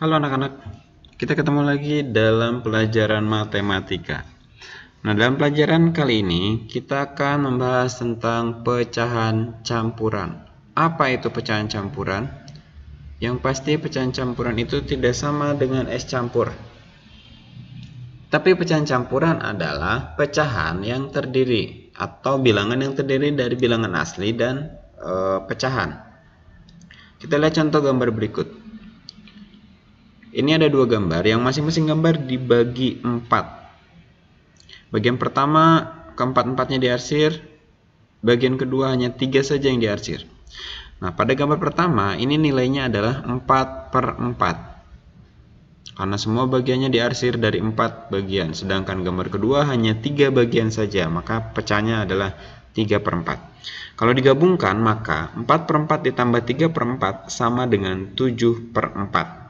Halo anak-anak, kita ketemu lagi dalam pelajaran matematika. Nah, dalam pelajaran kali ini kita akan membahas tentang pecahan campuran. Apa itu pecahan campuran? Yang pasti pecahan campuran itu tidak sama dengan es campur. Tapi pecahan campuran adalah pecahan yang terdiri atau bilangan yang terdiri dari bilangan asli dan e, pecahan. Kita lihat contoh gambar berikut. Ini ada dua gambar yang masing-masing gambar dibagi empat. Bagian pertama keempat-empatnya diarsir, bagian kedua hanya tiga saja yang diarsir. Nah, pada gambar pertama ini nilainya adalah 4 per 4. Karena semua bagiannya diarsir dari 4 bagian, sedangkan gambar kedua hanya tiga bagian saja, maka pecahnya adalah 3 per 4. Kalau digabungkan maka 4 per 4 ditambah 3 per 4 sama dengan 7 per 4.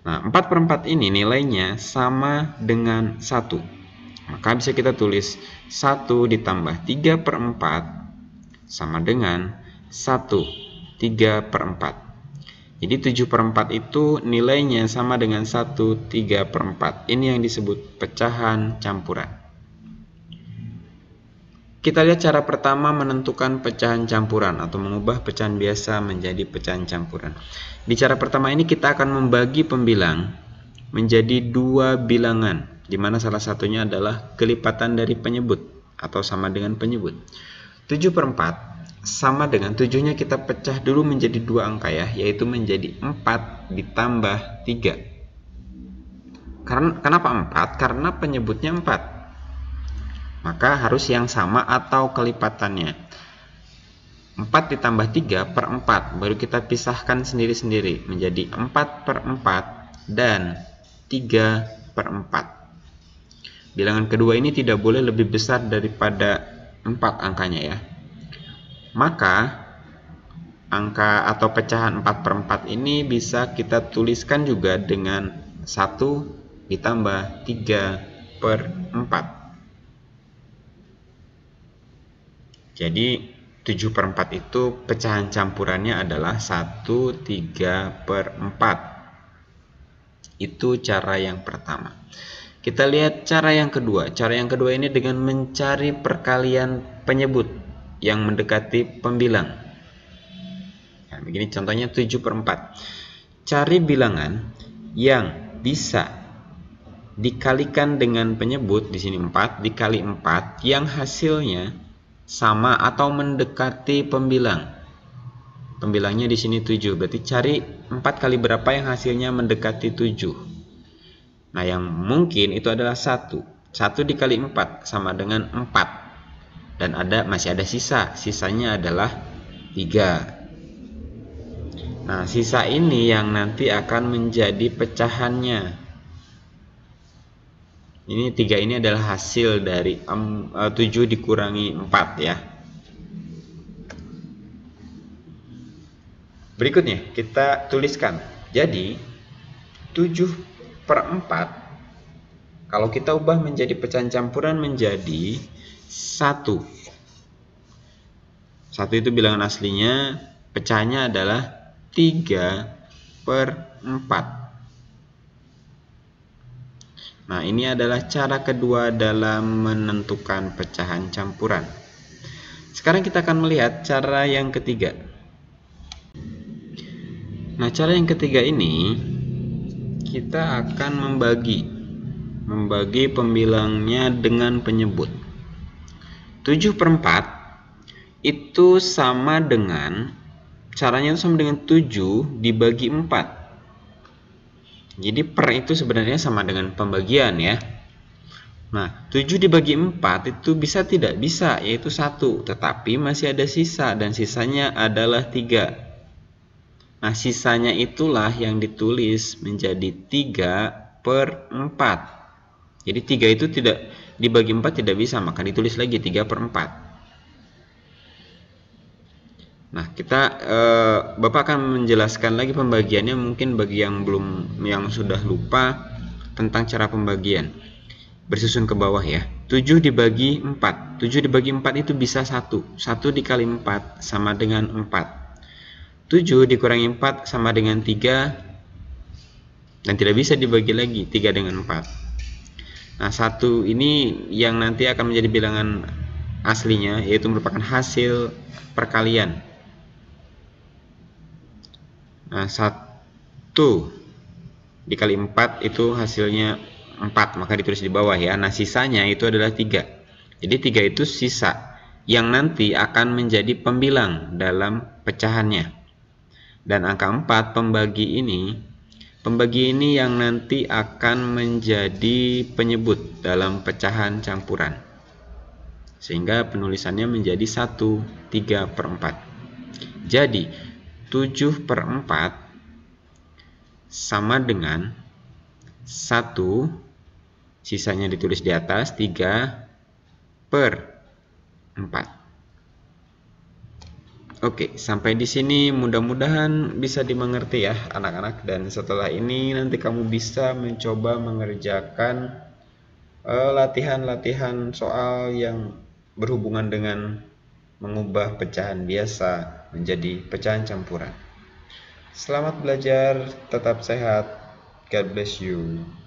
Nah, 4 per 4 ini nilainya sama dengan 1. Maka bisa kita tulis 1 ditambah 3 per 4 sama dengan 1, 3 per 4. Jadi 7 per 4 itu nilainya sama dengan 1, 3 per 4. Ini yang disebut pecahan campuran. Kita lihat cara pertama menentukan pecahan campuran atau mengubah pecahan biasa menjadi pecahan campuran. Di cara pertama ini kita akan membagi pembilang menjadi dua bilangan, di mana salah satunya adalah kelipatan dari penyebut atau sama dengan penyebut. 7 per 4 sama dengan 7-nya kita pecah dulu menjadi dua angka ya, yaitu menjadi 4 ditambah 3. Karena, kenapa 4? Karena penyebutnya 4 maka harus yang sama atau kelipatannya 4 ditambah 3 per 4 baru kita pisahkan sendiri-sendiri menjadi 4 per 4 dan 3 per 4 bilangan kedua ini tidak boleh lebih besar daripada 4 angkanya ya maka angka atau pecahan 4 per 4 ini bisa kita tuliskan juga dengan 1 ditambah 3 per 4 Jadi 7 per 4 itu pecahan campurannya adalah 1, 3 per 4. Itu cara yang pertama. Kita lihat cara yang kedua. Cara yang kedua ini dengan mencari perkalian penyebut yang mendekati pembilang. Nah, begini contohnya 7 per 4. Cari bilangan yang bisa dikalikan dengan penyebut di sini 4 dikali 4 yang hasilnya sama atau mendekati pembilang. Pembilangnya di sini 7, berarti cari 4 kali berapa yang hasilnya mendekati 7. Nah, yang mungkin itu adalah 1. 1 dikali 4 sama dengan 4. Dan ada masih ada sisa, sisanya adalah 3. Nah, sisa ini yang nanti akan menjadi pecahannya ini tiga ini adalah hasil dari um, uh, 7 dikurangi 4 ya berikutnya kita tuliskan jadi 7 per 4 kalau kita ubah menjadi pecahan campuran menjadi 1 1 itu bilangan aslinya pecahnya adalah 3 per 4 Nah, ini adalah cara kedua dalam menentukan pecahan campuran. Sekarang kita akan melihat cara yang ketiga. Nah, cara yang ketiga ini kita akan membagi membagi pembilangnya dengan penyebut. 7 per 4 itu sama dengan caranya itu sama dengan 7 dibagi 4 jadi per itu sebenarnya sama dengan pembagian ya. Nah, 7 dibagi 4 itu bisa tidak bisa, yaitu 1. Tetapi masih ada sisa, dan sisanya adalah 3. Nah, sisanya itulah yang ditulis menjadi 3 per 4. Jadi 3 itu tidak dibagi 4 tidak bisa, maka ditulis lagi 3 per 4. Nah, kita eh, Bapak akan menjelaskan lagi pembagiannya mungkin bagi yang belum yang sudah lupa tentang cara pembagian. Bersusun ke bawah ya. 7 dibagi 4. 7 dibagi 4 itu bisa 1. 1 dikali 4 sama dengan 4. 7 dikurangi 4 sama dengan 3 dan tidak bisa dibagi lagi 3 dengan 4. Nah, 1 ini yang nanti akan menjadi bilangan aslinya yaitu merupakan hasil perkalian Nah, eh, 1 dikali 4 itu hasilnya 4, maka ditulis di bawah ya. Nah, sisanya itu adalah 3. Jadi 3 itu sisa yang nanti akan menjadi pembilang dalam pecahannya. Dan angka 4 pembagi ini pembagi ini yang nanti akan menjadi penyebut dalam pecahan campuran. Sehingga penulisannya menjadi 1 3 per 4. Jadi 7 per 4 sama dengan 1 sisanya ditulis di atas 3 per 4 Oke sampai di sini mudah-mudahan bisa dimengerti ya anak-anak dan setelah ini nanti kamu bisa mencoba mengerjakan eh, latihan-latihan uh, soal yang berhubungan dengan mengubah pecahan biasa menjadi pecahan campuran. Selamat belajar, tetap sehat. God bless you.